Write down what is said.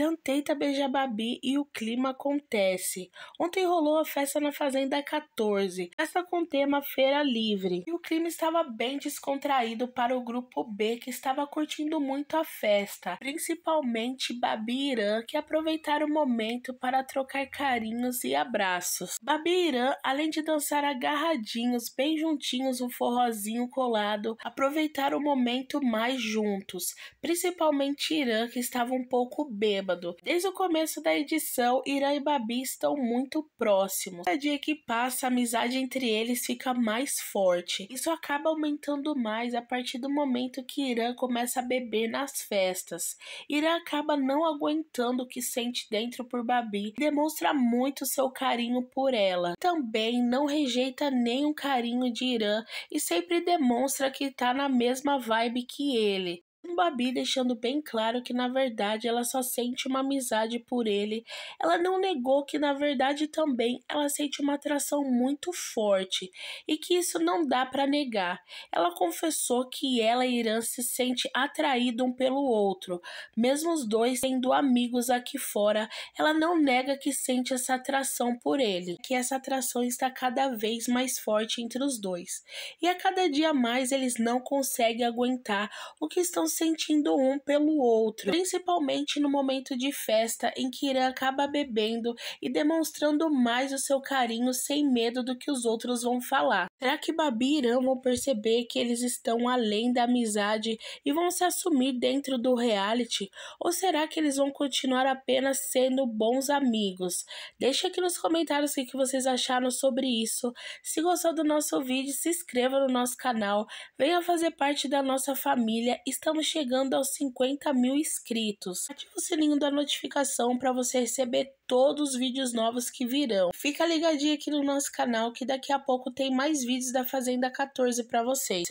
Irã tenta Babi e o clima acontece. Ontem rolou a festa na Fazenda 14, festa com tema Feira Livre. E o clima estava bem descontraído para o grupo B, que estava curtindo muito a festa, principalmente Babi e Irã, que aproveitaram o momento para trocar carinhos e abraços. Babi e Irã, além de dançar agarradinhos, bem juntinhos, um forrozinho colado, aproveitaram o momento mais juntos, principalmente Irã, que estava um pouco bêbado bêbado. Desde o começo da edição, Irã e Babi estão muito próximos. Cada é dia que passa, a amizade entre eles fica mais forte. Isso acaba aumentando mais a partir do momento que Irã começa a beber nas festas. Irã acaba não aguentando o que sente dentro por Babi e demonstra muito seu carinho por ela. Também não rejeita nenhum carinho de Irã e sempre demonstra que tá na mesma vibe que ele. Babi deixando bem claro que na verdade ela só sente uma amizade por ele. Ela não negou que na verdade também ela sente uma atração muito forte e que isso não dá para negar. Ela confessou que ela e Irã se sente atraído um pelo outro, mesmo os dois sendo amigos aqui fora. Ela não nega que sente essa atração por ele, que essa atração está cada vez mais forte entre os dois. E a cada dia mais eles não conseguem aguentar o que estão sentindo sentindo um pelo outro, principalmente no momento de festa em que Irã acaba bebendo e demonstrando mais o seu carinho sem medo do que os outros vão falar. Será que Babi e Irã vão perceber que eles estão além da amizade e vão se assumir dentro do reality? Ou será que eles vão continuar apenas sendo bons amigos? Deixa aqui nos comentários o que vocês acharam sobre isso. Se gostou do nosso vídeo, se inscreva no nosso canal, venha fazer parte da nossa família. Estamos chegando chegando aos 50 mil inscritos. Ative o sininho da notificação para você receber todos os vídeos novos que virão. Fica ligadinho aqui no nosso canal que daqui a pouco tem mais vídeos da Fazenda 14 para vocês.